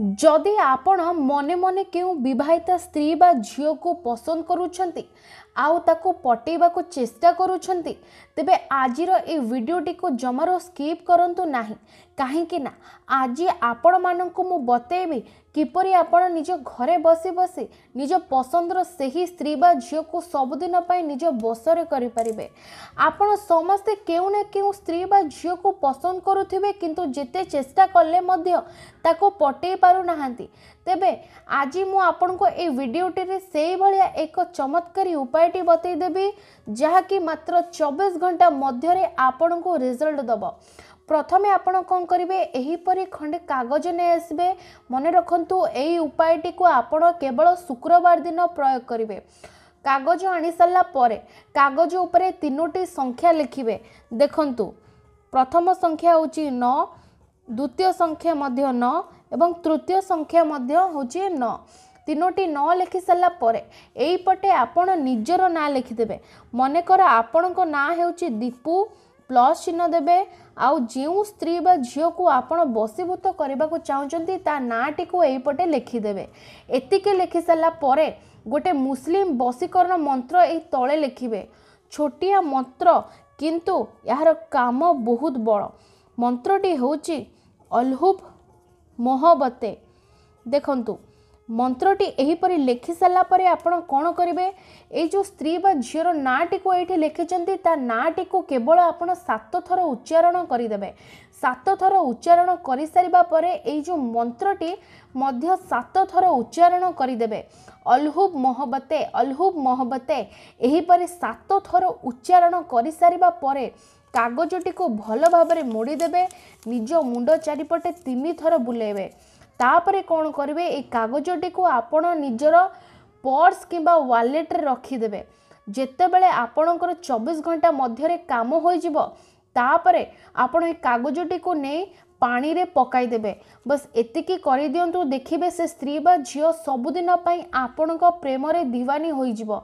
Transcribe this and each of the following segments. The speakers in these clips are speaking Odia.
ଯଦି ଆପଣ ମନେ ମନେ କେଉଁ ବିବାହିତା ସ୍ତ୍ରୀ ବା ଝିଅକୁ ପସନ୍ଦ କରୁଛନ୍ତି ଆଉ ତାକୁ ପଟେଇବାକୁ ଚେଷ୍ଟା କରୁଛନ୍ତି ତେବେ ଆଜିର ଏ ଭିଡ଼ିଓଟିକୁ ଜମାରୁ ସ୍କିପ୍ କରନ୍ତୁ ନାହିଁ କାହିଁକିନା ଆଜି ଆପଣମାନଙ୍କୁ ମୁଁ ବତେଇବି କିପରି ଆପଣ ନିଜ ଘରେ ବସି ବସି ନିଜ ପସନ୍ଦର ସେହି ସ୍ତ୍ରୀ ବା ଝିଅକୁ ସବୁଦିନ ପାଇଁ ନିଜ ବସରେ କରିପାରିବେ ଆପଣ ସମସ୍ତେ କେଉଁ ନା କେଉଁ ସ୍ତ୍ରୀ ବା ଝିଅକୁ ପସନ୍ଦ କରୁଥିବେ କିନ୍ତୁ ଯେତେ ଚେଷ୍ଟା କଲେ ମଧ୍ୟ ତାକୁ ପଟେଇ ପାରୁନାହାନ୍ତି ତେବେ ଆଜି ମୁଁ ଆପଣଙ୍କୁ ଏଇ ଭିଡ଼ିଓଟିରେ ସେଇଭଳିଆ ଏକ ଚମତ୍କାରୀ ଉପାୟଟି ବତେଇ ଦେବି ଯାହାକି ମାତ୍ର ଚବିଶ ଘଣ୍ଟା ମଧ୍ୟରେ ଆପଣଙ୍କୁ ରେଜଲ୍ଟ ଦେବ ପ୍ରଥମେ ଆପଣ କ'ଣ କରିବେ ଏହିପରି ଖଣ୍ଡେ କାଗଜ ନେଇ ଆସିବେ ମନେ ରଖନ୍ତୁ ଏହି ଉପାୟଟିକୁ ଆପଣ କେବଳ ଶୁକ୍ରବାର ଦିନ ପ୍ରୟୋଗ କରିବେ କାଗଜ ଆଣିସାରିଲା ପରେ କାଗଜ ଉପରେ ତିନୋଟି ସଂଖ୍ୟା ଲେଖିବେ ଦେଖନ୍ତୁ ପ୍ରଥମ ସଂଖ୍ୟା ହେଉଛି ନଅ ଦ୍ୱିତୀୟ ସଂଖ୍ୟା ମଧ୍ୟ ନଅ ଏବଂ ତୃତୀୟ ସଂଖ୍ୟା ମଧ୍ୟ ହେଉଛି ନଅ ତିନୋଟି ନଅ ଲେଖିସାରିଲା ପରେ ଏଇପଟେ ଆପଣ ନିଜର ନାଁ ଲେଖିଦେବେ ମନେକର ଆପଣଙ୍କ ନାଁ ହେଉଛି ଦୀପୁ ପ୍ଲସ୍ ଚିହ୍ନ ଦେବେ ଆଉ ଯେଉଁ ସ୍ତ୍ରୀ ବା ଝିଅକୁ ଆପଣ ବସିଭୂତ କରିବାକୁ ଚାହୁଁଛନ୍ତି ତା ନାଁଟିକୁ ଏଇପଟେ ଲେଖିଦେବେ ଏତିକି ଲେଖିସାରିଲା ପରେ ଗୋଟେ ମୁସଲିମ ବସିକରଣ ମନ୍ତ୍ର ଏଇ ତଳେ ଲେଖିବେ ଛୋଟିଆ ମନ୍ତ୍ର କିନ୍ତୁ ଏହାର କାମ ବହୁତ ବଡ଼ ମନ୍ତ୍ରଟି ହେଉଛି ଅଲହୁବ ମହବତେ ଦେଖନ୍ତୁ ମନ୍ତ୍ରଟି ଏହିପରି ଲେଖି ସାରିଲା ପରେ ଆପଣ କ'ଣ କରିବେ ଏଇ ଯେଉଁ ସ୍ତ୍ରୀ ବା ଝିଅର ନାଁଟିକୁ ଏଇଠି ଲେଖିଛନ୍ତି ତା ନାଁଟିକୁ କେବଳ ଆପଣ ସାତ ଥର ଉଚ୍ଚାରଣ କରିଦେବେ ସାତ ଥର ଉଚ୍ଚାରଣ କରିସାରିବା ପରେ ଏଇ ଯେଉଁ ମନ୍ତ୍ରଟି ମଧ୍ୟ ସାତ ଥର ଉଚ୍ଚାରଣ କରିଦେବେ ଅଲହୁବ ମହବତେ ଅଲହୁବ ମହବତେ ଏହିପରି ସାତ ଥର ଉଚ୍ଚାରଣ କରିସାରିବା ପରେ କାଗଜଟିକୁ ଭଲ ଭାବରେ ମୋଡ଼ିଦେବେ ନିଜ ମୁଣ୍ଡ ଚାରିପଟେ ତିନି ଥର ବୁଲେଇବେ ତାପରେ କ'ଣ କରିବେ ଏଇ କାଗଜଟିକୁ ଆପଣ ନିଜର ପର୍ସ କିମ୍ବା ୱାଲେଟ୍ରେ ରଖିଦେବେ ଯେତେବେଳେ ଆପଣଙ୍କର ଚବିଶ ଘଣ୍ଟା ମଧ୍ୟରେ କାମ ହୋଇଯିବ ତାପରେ ଆପଣ ଏ କାଗଜଟିକୁ ନେଇ ପାଣିରେ ପକାଇଦେବେ ବସ୍ ଏତିକି କରିଦିଅନ୍ତୁ ଦେଖିବେ ସେ ସ୍ତ୍ରୀ ବା ଝିଅ ସବୁଦିନ ପାଇଁ ଆପଣଙ୍କ ପ୍ରେମରେ ଦିୱାନୀ ହୋଇଯିବ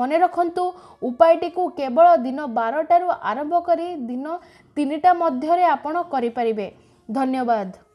ମନେ ରଖନ୍ତୁ ଉପାୟଟିକୁ କେବଳ ଦିନ ବାରଟାରୁ ଆରମ୍ଭ କରି ଦିନ ତିନିଟା ମଧ୍ୟରେ ଆପଣ କରିପାରିବେ ଧନ୍ୟବାଦ